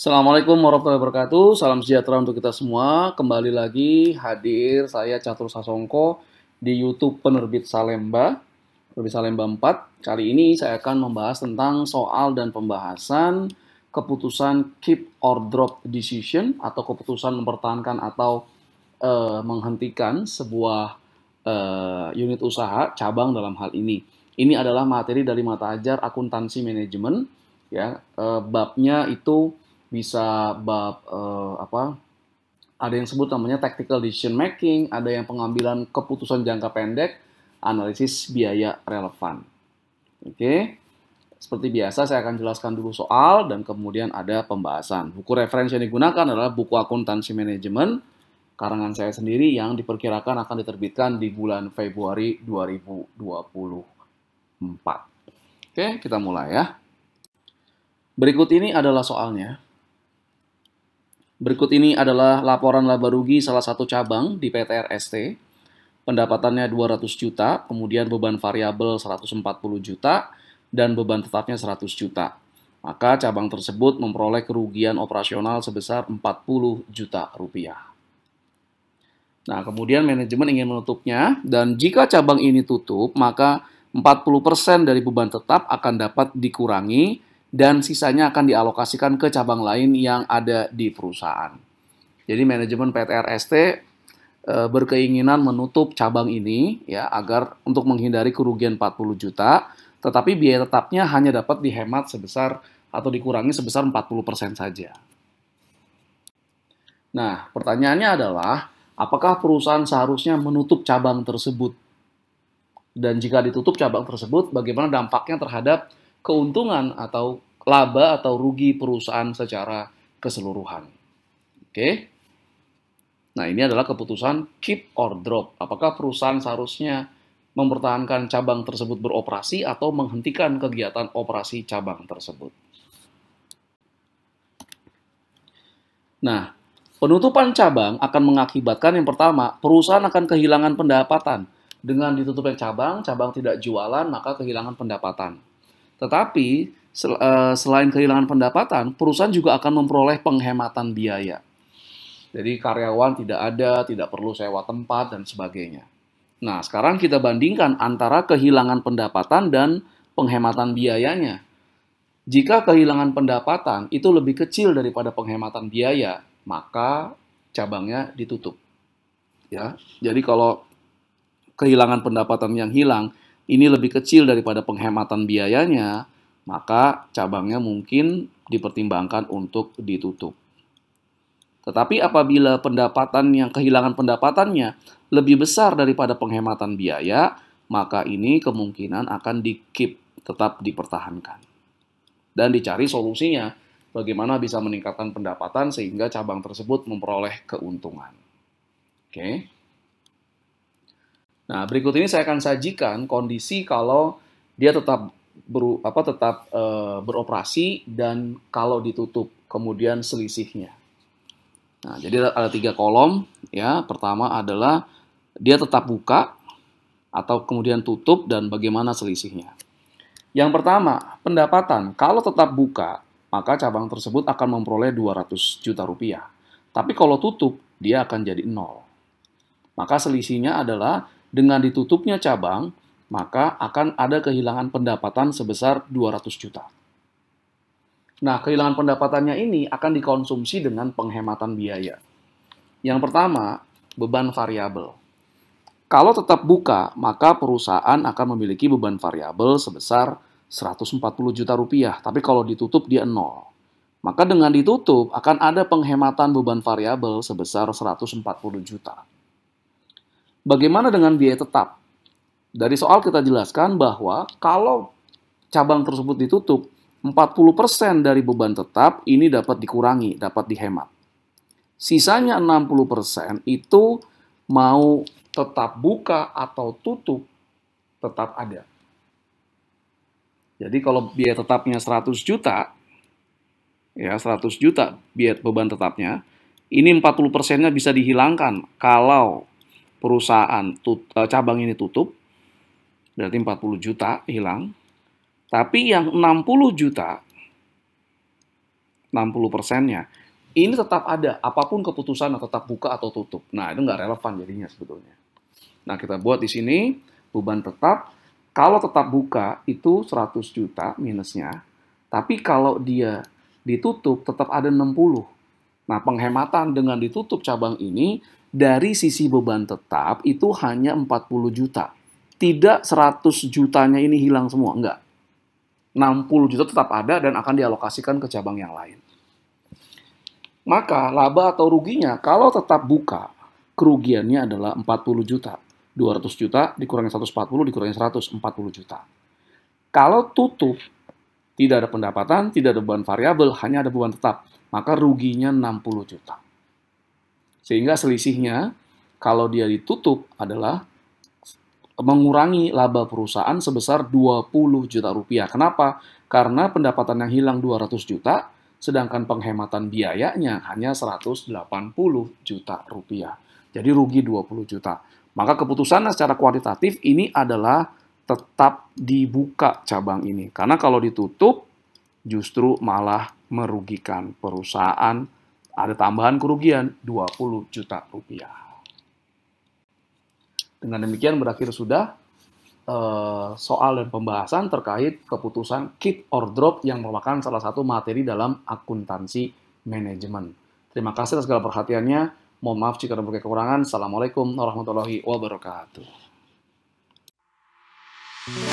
Assalamualaikum warahmatullahi wabarakatuh. Salam sejahtera untuk kita semua. Kembali lagi hadir saya Catur Sasongko di YouTube Penerbit Salemba, Penerbit Salemba 4. Kali ini saya akan membahas tentang soal dan pembahasan keputusan keep or drop decision atau keputusan mempertahankan atau uh, menghentikan sebuah uh, unit usaha cabang dalam hal ini. Ini adalah materi dari mata ajar akuntansi manajemen ya. Uh, babnya itu bisa bab uh, apa ada yang sebut namanya tactical decision making, ada yang pengambilan keputusan jangka pendek, analisis biaya relevan. Oke. Seperti biasa saya akan jelaskan dulu soal dan kemudian ada pembahasan. Buku referensi yang digunakan adalah buku akuntansi manajemen karangan saya sendiri yang diperkirakan akan diterbitkan di bulan Februari 2024. Oke, kita mulai ya. Berikut ini adalah soalnya. Berikut ini adalah laporan laba rugi salah satu cabang di PT RST. Pendapatannya 200 juta, kemudian beban variabel 140 juta, dan beban tetapnya 100 juta. Maka cabang tersebut memperoleh kerugian operasional sebesar 40 juta rupiah. Nah, kemudian manajemen ingin menutupnya, dan jika cabang ini tutup, maka 40% dari beban tetap akan dapat dikurangi dan sisanya akan dialokasikan ke cabang lain yang ada di perusahaan. Jadi manajemen PTRST e, berkeinginan menutup cabang ini ya agar untuk menghindari kerugian 40 juta, tetapi biaya tetapnya hanya dapat dihemat sebesar atau dikurangi sebesar 40% saja. Nah, pertanyaannya adalah apakah perusahaan seharusnya menutup cabang tersebut? Dan jika ditutup cabang tersebut, bagaimana dampaknya terhadap keuntungan atau laba atau rugi perusahaan secara keseluruhan. Oke. Nah, ini adalah keputusan keep or drop. Apakah perusahaan seharusnya mempertahankan cabang tersebut beroperasi atau menghentikan kegiatan operasi cabang tersebut? Nah, penutupan cabang akan mengakibatkan yang pertama, perusahaan akan kehilangan pendapatan. Dengan ditutupnya cabang, cabang tidak jualan, maka kehilangan pendapatan. Tetapi sel, uh, selain kehilangan pendapatan, perusahaan juga akan memperoleh penghematan biaya. Jadi karyawan tidak ada, tidak perlu sewa tempat dan sebagainya. Nah, sekarang kita bandingkan antara kehilangan pendapatan dan penghematan biayanya. Jika kehilangan pendapatan itu lebih kecil daripada penghematan biaya, maka cabangnya ditutup. Ya. Jadi kalau kehilangan pendapatan yang hilang ini lebih kecil daripada penghematan biayanya, maka cabangnya mungkin dipertimbangkan untuk ditutup. Tetapi apabila pendapatan yang kehilangan pendapatannya lebih besar daripada penghematan biaya, maka ini kemungkinan akan dikip, tetap dipertahankan. Dan dicari solusinya, bagaimana bisa meningkatkan pendapatan sehingga cabang tersebut memperoleh keuntungan. Oke. Okay. Nah, berikut ini saya akan sajikan kondisi kalau dia tetap ber, apa tetap e, beroperasi dan kalau ditutup kemudian selisihnya. Nah, jadi ada, tiga kolom ya. Pertama adalah dia tetap buka atau kemudian tutup dan bagaimana selisihnya. Yang pertama, pendapatan. Kalau tetap buka, maka cabang tersebut akan memperoleh 200 juta rupiah. Tapi kalau tutup, dia akan jadi nol. Maka selisihnya adalah dengan ditutupnya cabang, maka akan ada kehilangan pendapatan sebesar 200 juta. Nah, kehilangan pendapatannya ini akan dikonsumsi dengan penghematan biaya. Yang pertama, beban variabel. Kalau tetap buka, maka perusahaan akan memiliki beban variabel sebesar 140 juta rupiah, tapi kalau ditutup dia nol. Maka dengan ditutup akan ada penghematan beban variabel sebesar 140 juta. Bagaimana dengan biaya tetap? Dari soal kita jelaskan bahwa kalau cabang tersebut ditutup, 40% dari beban tetap ini dapat dikurangi, dapat dihemat. Sisanya 60% itu mau tetap buka atau tutup tetap ada. Jadi kalau biaya tetapnya 100 juta, ya 100 juta biaya beban tetapnya, ini 40 persennya bisa dihilangkan kalau perusahaan tut, uh, cabang ini tutup, berarti 40 juta hilang. Tapi yang 60 juta, 60 persennya, ini tetap ada, apapun keputusan tetap buka atau tutup. Nah, itu nggak relevan jadinya sebetulnya. Nah, kita buat di sini, beban tetap, kalau tetap buka itu 100 juta minusnya, tapi kalau dia ditutup tetap ada 60. Nah, penghematan dengan ditutup cabang ini dari sisi beban tetap itu hanya 40 juta. Tidak 100 jutanya ini hilang semua, enggak. 60 juta tetap ada dan akan dialokasikan ke cabang yang lain. Maka laba atau ruginya kalau tetap buka, kerugiannya adalah 40 juta. 200 juta dikurangi 140 dikurangi 100, 40 juta. Kalau tutup, tidak ada pendapatan, tidak ada beban variabel, hanya ada beban tetap, maka ruginya 60 juta. Sehingga selisihnya kalau dia ditutup adalah mengurangi laba perusahaan sebesar 20 juta rupiah. Kenapa? Karena pendapatan yang hilang 200 juta, sedangkan penghematan biayanya hanya 180 juta rupiah. Jadi rugi 20 juta. Maka keputusannya secara kualitatif ini adalah tetap dibuka cabang ini. Karena kalau ditutup, justru malah merugikan perusahaan ada tambahan kerugian 20 juta rupiah. Dengan demikian berakhir sudah eh, soal dan pembahasan terkait keputusan keep or drop yang merupakan salah satu materi dalam akuntansi manajemen. Terima kasih atas segala perhatiannya. Mohon maaf jika ada berbagai kekurangan. Assalamualaikum warahmatullahi wabarakatuh.